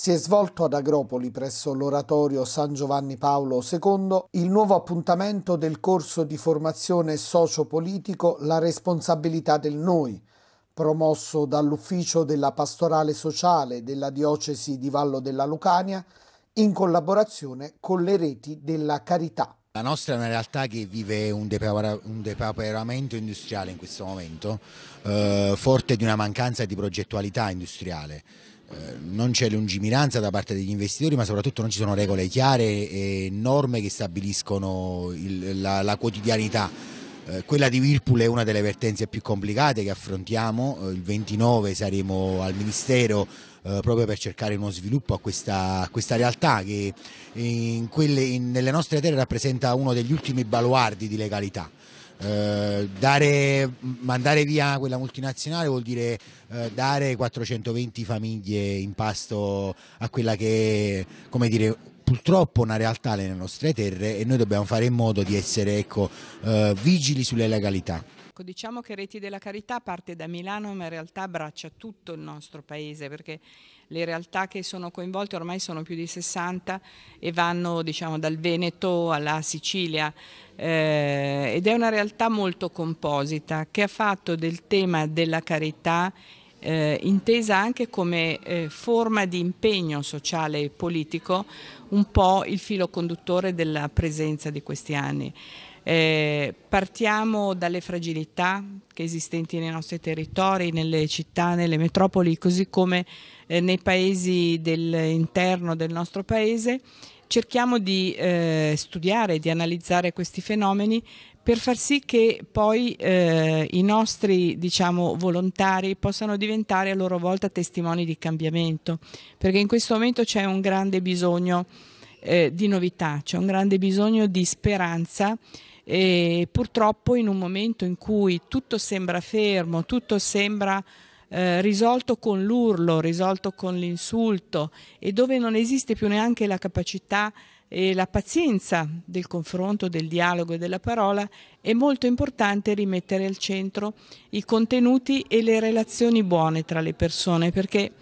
Si è svolto ad Agropoli, presso l'oratorio San Giovanni Paolo II, il nuovo appuntamento del corso di formazione sociopolitico La responsabilità del noi, promosso dall'Ufficio della Pastorale Sociale della Diocesi di Vallo della Lucania in collaborazione con le reti della carità. La nostra è una realtà che vive un, depauperamento industriale in questo momento, eh, forte di una mancanza di progettualità industriale. Eh, non c'è lungimiranza da parte degli investitori, ma soprattutto non ci sono regole chiare e norme che stabiliscono il, la, la, quotidianità. Eh, quella di Whirlpool è una delle vertenze più complicate che affrontiamo, eh, il 29 saremo al Ministero proprio per cercare uno sviluppo a questa, a questa realtà che in quelle, in, nelle nostre terre rappresenta uno degli ultimi baluardi di legalità. Eh, dare, mandare via quella multinazionale vuol dire eh, dare 420 famiglie in pasto a quella che, è, come dire, purtroppo una realtà nelle nostre terre e noi dobbiamo fare in modo di essere ecco, eh, vigili sulle legalità. Ecco, diciamo che Reti della Carità parte da Milano, ma in realtà abbraccia tutto il nostro paese, perché le realtà che sono coinvolte ormai sono più di 60 e vanno diciamo, dal Veneto alla Sicilia eh, ed è una realtà molto composita che ha fatto del tema della carità eh, intesa anche come eh, forma di impegno sociale e politico un po' il filo conduttore della presenza di questi anni. Eh, partiamo dalle fragilità che esistenti nei nostri territori, nelle città, nelle metropoli, così come eh, nei paesi dell'interno del nostro paese. Cerchiamo di eh, studiare, di analizzare questi fenomeni per far sì che poi eh, i nostri diciamo, volontari possano diventare a loro volta testimoni di cambiamento, perché in questo momento c'è un grande bisogno eh, di novità, c'è un grande bisogno di speranza e purtroppo in un momento in cui tutto sembra fermo, tutto sembra eh, risolto con l'urlo, risolto con l'insulto e dove non esiste più neanche la capacità e la pazienza del confronto, del dialogo e della parola, è molto importante rimettere al centro i contenuti e le relazioni buone tra le persone perché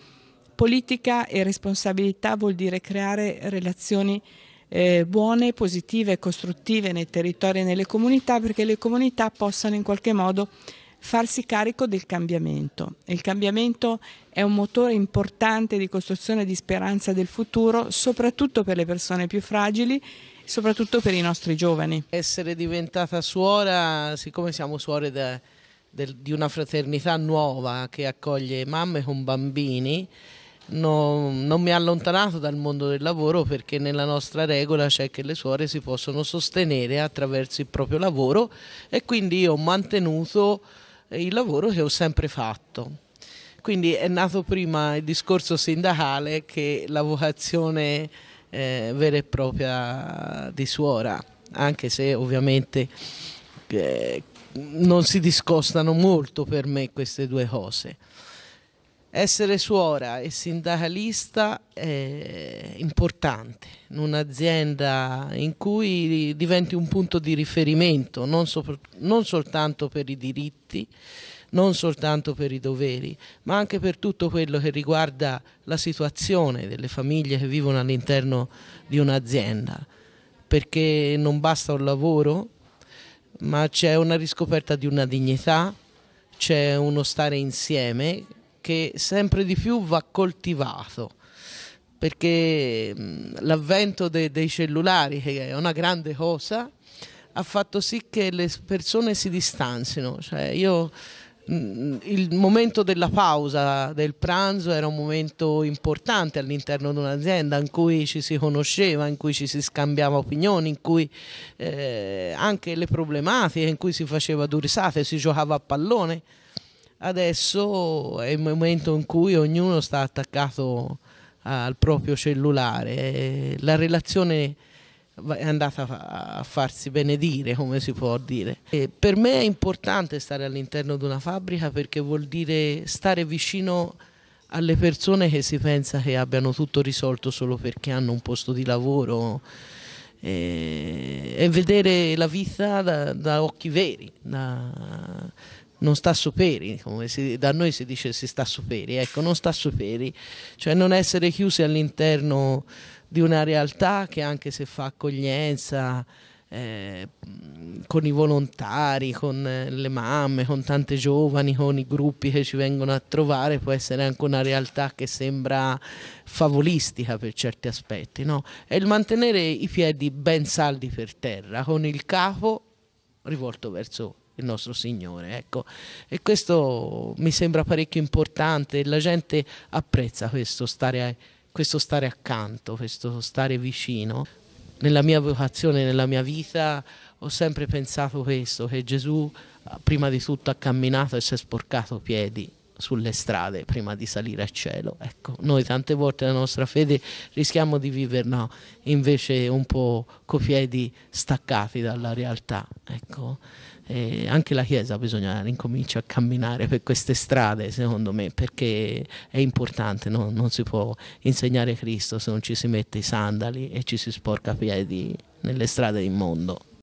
Politica e responsabilità vuol dire creare relazioni eh, buone, positive, costruttive nei territori e nelle comunità perché le comunità possano in qualche modo farsi carico del cambiamento. Il cambiamento è un motore importante di costruzione di speranza del futuro, soprattutto per le persone più fragili soprattutto per i nostri giovani. Essere diventata suora, siccome siamo suore da, del, di una fraternità nuova che accoglie mamme con bambini, no, non mi ha allontanato dal mondo del lavoro perché nella nostra regola c'è che le suore si possono sostenere attraverso il proprio lavoro e quindi io ho mantenuto il lavoro che ho sempre fatto. Quindi è nato prima il discorso sindacale che la vocazione eh, vera e propria di suora, anche se ovviamente eh, non si discostano molto per me queste due cose essere suora e sindacalista è importante in un'azienda in cui diventi un punto di riferimento non, so, non, soltanto per i diritti, non soltanto per i doveri, ma anche per tutto quello che riguarda la situazione delle famiglie che vivono all'interno di un'azienda, perché non basta un lavoro, ma c'è una riscoperta di una dignità, c'è uno stare insieme che sempre di più va coltivato perché mm, l'avvento de dei cellulari, che è una grande cosa, ha fatto sì che le persone si distanzino. Cioè io, mm, il momento della pausa del pranzo era un momento importante all'interno di un'azienda in cui ci si conosceva, in cui ci si scambiava opinioni, in cui eh, anche le problematiche, in cui si faceva due risate, si giocava a pallone adesso è il momento in cui ognuno sta attaccato al proprio cellulare, la relazione è andata a farsi benedire, come si può dire. E per me è importante stare all'interno di una fabbrica perché vuol dire stare vicino alle persone che si pensa che abbiano tutto risolto solo perché hanno un posto di lavoro e, e vedere la vita da, da occhi veri, da, non sta superi, come si, da noi si dice si sta superi, ecco, non sta superi, cioè non essere chiusi all'interno di una realtà che anche se fa accoglienza eh, con i volontari, con eh, le mamme, con tante giovani, con i gruppi che ci vengono a trovare, può essere anche una realtà che sembra favolistica per certi aspetti, no? È il mantenere i piedi ben saldi per terra, con il capo rivolto verso il nostro Signore. Ecco. E questo mi sembra parecchio importante, la gente apprezza questo stare, questo stare accanto, questo stare vicino. Nella mia vocazione, nella mia vita ho sempre pensato questo, che Gesù prima di tutto ha camminato e si è sporcato piedi sulle strade prima di salire a cielo. Ecco, noi tante volte la nostra fede rischiamo di viverla invece un po' coi piedi staccati dalla realtà. Ecco. E anche la Chiesa bisogna ricominciare a camminare per queste strade, secondo me, perché è importante, no? non si può insegnare Cristo se non ci si mette i sandali e ci si sporca piedi nelle strade del mondo.